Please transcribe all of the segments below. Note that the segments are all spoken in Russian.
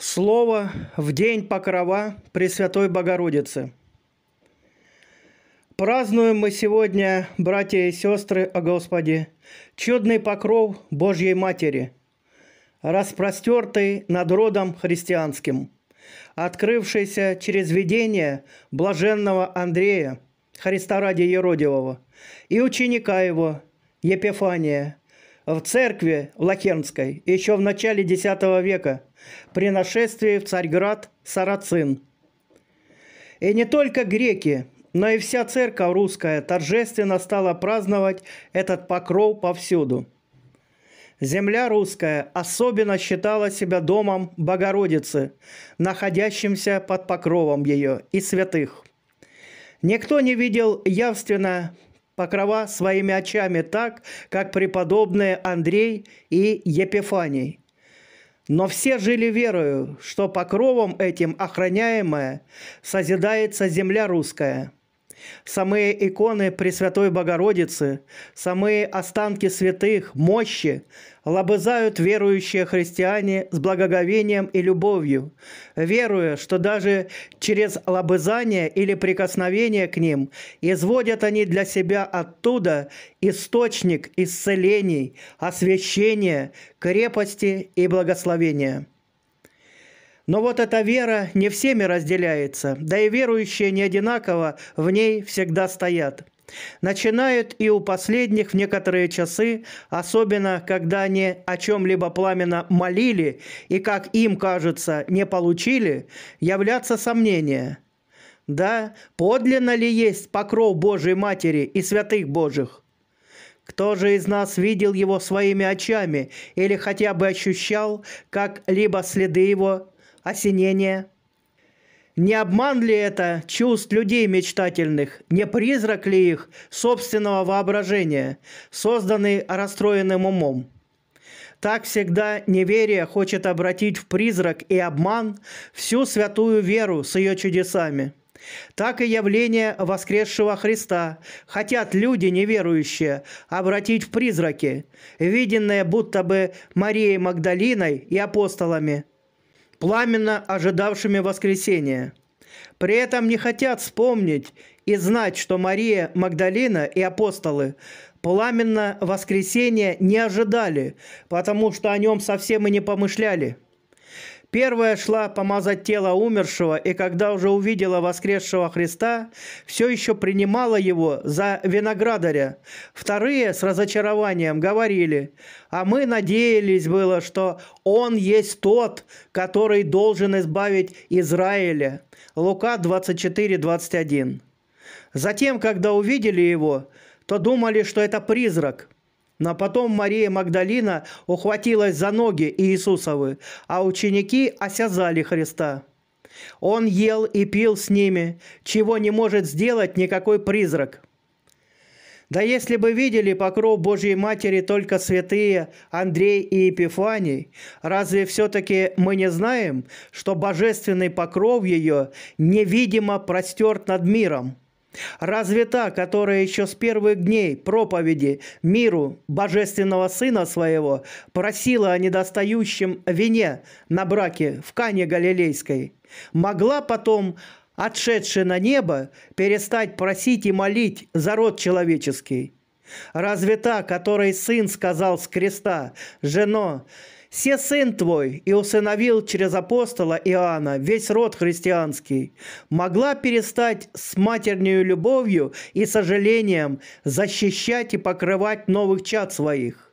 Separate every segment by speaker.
Speaker 1: Слово в день покрова Пресвятой Богородицы. Празднуем мы сегодня, братья и сестры, о Господе, чудный покров Божьей Матери, распростертый над родом христианским, открывшийся через видение блаженного Андрея, Христа ради Еродивого, и ученика его, Епифания, в церкви Лакернской еще в начале X века при нашествии в Царьград сарацин. И не только греки, но и вся церковь русская торжественно стала праздновать этот покров повсюду. Земля русская особенно считала себя домом Богородицы, находящимся под покровом ее и святых. Никто не видел явственно покрова своими очами так, как преподобные Андрей и Епифаний. Но все жили верою, что покровом этим охраняемая созидается земля русская – Самые иконы Пресвятой Богородицы, самые останки святых, мощи лобызают верующие христиане с благоговением и любовью, веруя, что даже через лобызание или прикосновение к ним изводят они для себя оттуда источник исцелений, освящения, крепости и благословения. Но вот эта вера не всеми разделяется, да и верующие не одинаково в ней всегда стоят. Начинают и у последних в некоторые часы, особенно когда они о чем-либо пламенно молили и, как им кажется, не получили, являться сомнения. Да, подлинно ли есть покров Божьей Матери и святых Божьих? Кто же из нас видел его своими очами или хотя бы ощущал как-либо следы его осенение? Не обман ли это чувств людей мечтательных? Не призрак ли их собственного воображения, созданный расстроенным умом? Так всегда неверие хочет обратить в призрак и обман всю святую веру с ее чудесами. Так и явление воскресшего Христа хотят люди неверующие обратить в призраки, виденное будто бы Марией Магдалиной и апостолами, пламенно ожидавшими воскресения. При этом не хотят вспомнить и знать, что Мария Магдалина и апостолы пламенно воскресения не ожидали, потому что о нем совсем и не помышляли. Первая шла помазать тело умершего, и когда уже увидела воскресшего Христа, все еще принимала его за виноградаря. Вторые с разочарованием говорили, а мы надеялись было, что он есть тот, который должен избавить Израиля. Лука 24:21. Затем, когда увидели его, то думали, что это призрак – но потом Мария Магдалина ухватилась за ноги Иисусовы, а ученики осязали Христа. Он ел и пил с ними, чего не может сделать никакой призрак. Да если бы видели покров Божьей Матери только святые Андрей и Епифаний, разве все-таки мы не знаем, что божественный покров ее невидимо простерт над миром – Разве та, которая еще с первых дней проповеди миру Божественного Сына Своего просила о недостающем вине на браке в Кане Галилейской, могла потом, отшедши на небо, перестать просить и молить за род человеческий? Разве та, которой Сын сказал с креста, «Жено, все сын твой и усыновил через апостола Иоанна весь род христианский, могла перестать с матернею любовью и сожалением защищать и покрывать новых чад своих,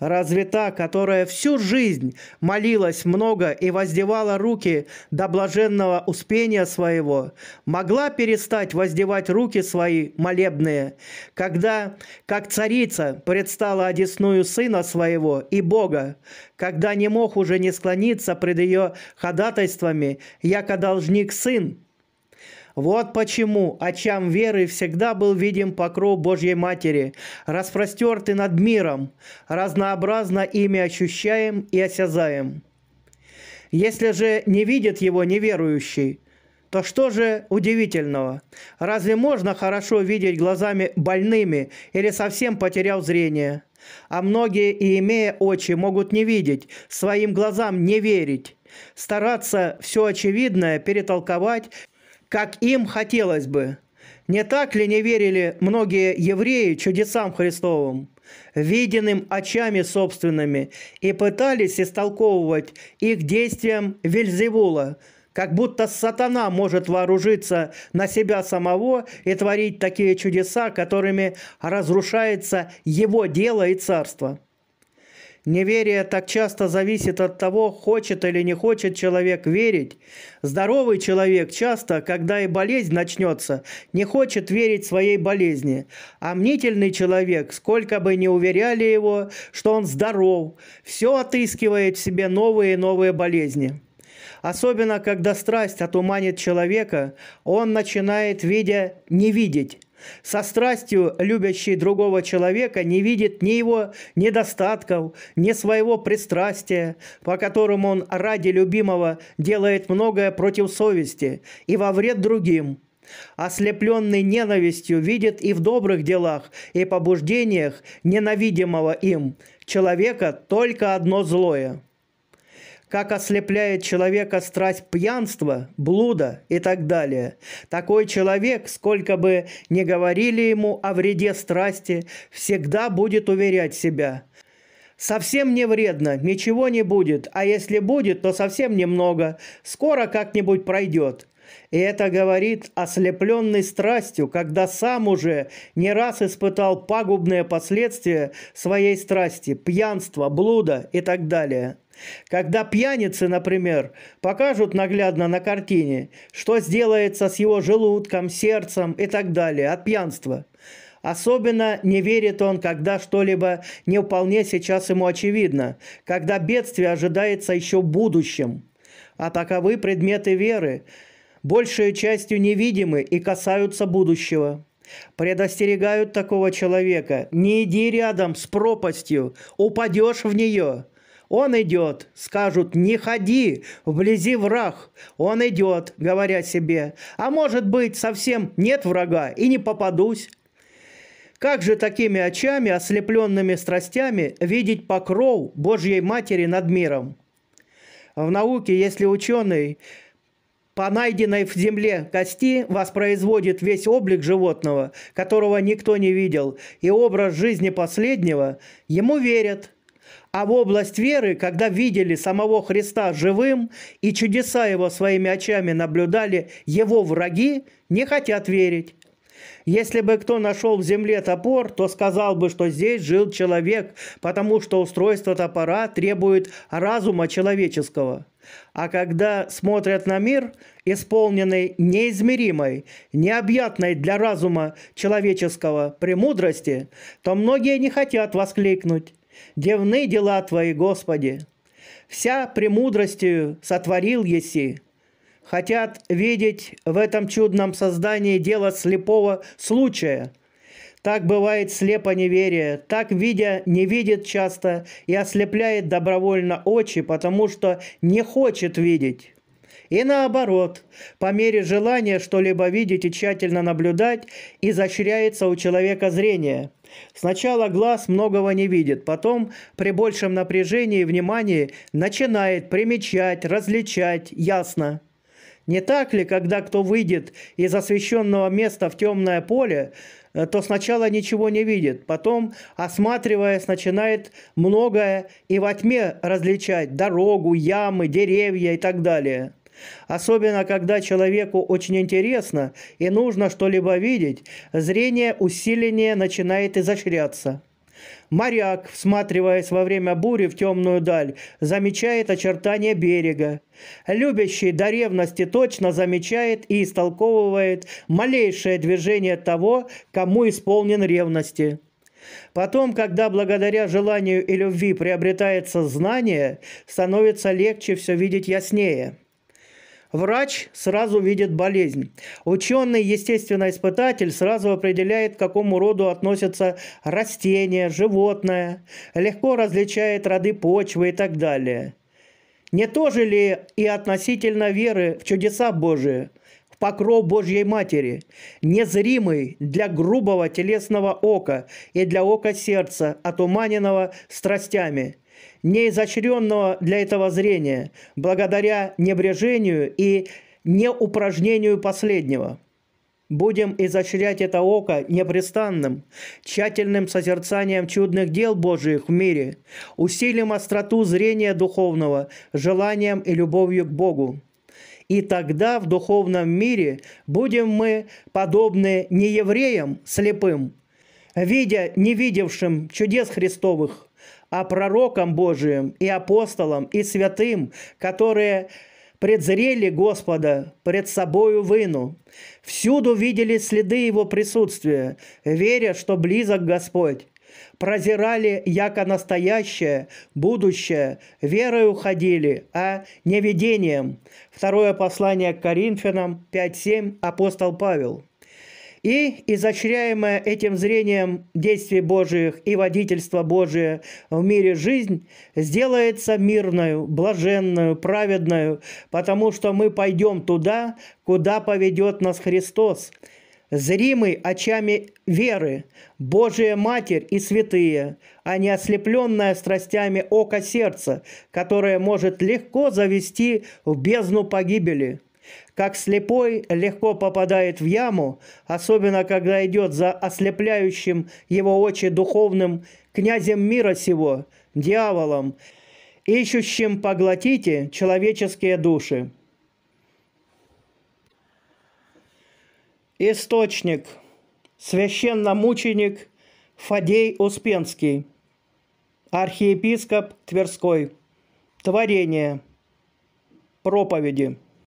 Speaker 1: Разве та, которая всю жизнь молилась много и воздевала руки до блаженного успения своего, могла перестать воздевать руки свои молебные, когда, как царица, предстала одесную сына своего и Бога, когда не мог уже не склониться пред ее ходатайствами, яко должник сын, вот почему очам веры всегда был видим покров Божьей Матери, распростертый над миром, разнообразно ими ощущаем и осязаем. Если же не видит его неверующий, то что же удивительного? Разве можно хорошо видеть глазами больными или совсем потеряв зрение? А многие, и имея очи, могут не видеть, своим глазам не верить, стараться все очевидное перетолковать как им хотелось бы. Не так ли не верили многие евреи чудесам Христовым, виденным очами собственными, и пытались истолковывать их действиям Вельзевула, как будто сатана может вооружиться на себя самого и творить такие чудеса, которыми разрушается его дело и царство. Неверие так часто зависит от того, хочет или не хочет человек верить. Здоровый человек часто, когда и болезнь начнется, не хочет верить своей болезни. А мнительный человек, сколько бы ни уверяли его, что он здоров, все отыскивает в себе новые и новые болезни. Особенно, когда страсть отуманит человека, он начинает, видя, не видеть, со страстью любящий другого человека не видит ни его недостатков, ни своего пристрастия, по которому он ради любимого делает многое против совести и во вред другим. Ослепленный ненавистью видит и в добрых делах, и побуждениях ненавидимого им человека только одно злое – как ослепляет человека страсть пьянства, блуда и так далее. Такой человек, сколько бы ни говорили ему о вреде страсти, всегда будет уверять себя. Совсем не вредно, ничего не будет, а если будет, то совсем немного, скоро как-нибудь пройдет. И это говорит ослепленный страстью, когда сам уже не раз испытал пагубные последствия своей страсти, пьянства, блуда и так далее. Когда пьяницы, например, покажут наглядно на картине, что сделается с его желудком, сердцем и так далее от пьянства. Особенно не верит он, когда что-либо не вполне сейчас ему очевидно, когда бедствие ожидается еще в будущем. А таковы предметы веры, большей частью невидимы и касаются будущего. Предостерегают такого человека. Не иди рядом с пропастью, упадешь в нее. Он идет, скажут, не ходи, вблизи враг. Он идет, говоря себе, а может быть, совсем нет врага и не попадусь. Как же такими очами, ослепленными страстями, видеть покров Божьей Матери над миром? В науке, если ученый по найденной в земле кости воспроизводит весь облик животного, которого никто не видел, и образ жизни последнего, ему верят, а в область веры, когда видели самого Христа живым и чудеса его своими очами наблюдали его враги, не хотят верить. Если бы кто нашел в земле топор, то сказал бы, что здесь жил человек, потому что устройство топора требует разума человеческого. А когда смотрят на мир, исполненный неизмеримой, необъятной для разума человеческого премудрости, то многие не хотят воскликнуть. Девны дела Твои, Господи, вся премудростью сотворил еси. Хотят видеть в этом чудном создании дело слепого случая. Так бывает слепо неверие, так видя не видит часто и ослепляет добровольно очи, потому что не хочет видеть. И наоборот, по мере желания что-либо видеть и тщательно наблюдать, изощряется у человека зрение – Сначала глаз многого не видит, потом при большем напряжении и внимании начинает примечать, различать, ясно. Не так ли, когда кто выйдет из освещенного места в темное поле, э, то сначала ничего не видит, потом, осматриваясь, начинает многое и во тьме различать дорогу, ямы, деревья и так далее – Особенно, когда человеку очень интересно и нужно что-либо видеть, зрение усиленнее начинает изощряться. Моряк, всматриваясь во время бури в темную даль, замечает очертания берега. Любящий до ревности точно замечает и истолковывает малейшее движение того, кому исполнен ревности. Потом, когда благодаря желанию и любви приобретается знание, становится легче все видеть яснее – Врач сразу видит болезнь. Ученый, естественно, испытатель сразу определяет, к какому роду относятся растения, животное, легко различает роды почвы и так далее. Не то же ли и относительно веры в чудеса Божие, в покров Божьей Матери, незримый для грубого телесного ока и для ока сердца, отуманенного страстями – неизощренного для этого зрения, благодаря небрежению и неупражнению последнего. Будем изощрять это око непрестанным, тщательным созерцанием чудных дел Божиих в мире, усилим остроту зрения духовного, желанием и любовью к Богу. И тогда в духовном мире будем мы подобны не евреям слепым, видя невидевшим чудес Христовых, а пророкам Божиим и апостолам и святым, которые предзрели Господа пред собою выну. Всюду видели следы Его присутствия, веря, что близок Господь. Прозирали, яко настоящее, будущее, верою ходили, а не видением. Второе послание к Коринфянам 5.7 апостол Павел. И изощряемое этим зрением действий Божиих и водительство Божие в мире жизнь сделается мирную, блаженную, праведную, потому что мы пойдем туда, куда поведет нас Христос, зримый очами веры, Божия Матерь и святые, а не ослепленное страстями око сердца, которое может легко завести в бездну погибели. Как слепой легко попадает в яму, особенно когда идет за ослепляющим его очи духовным князем мира сего, дьяволом, ищущим поглотите человеческие души. Источник. Священномученик Фадей Успенский. Архиепископ Тверской. Творение. Проповеди.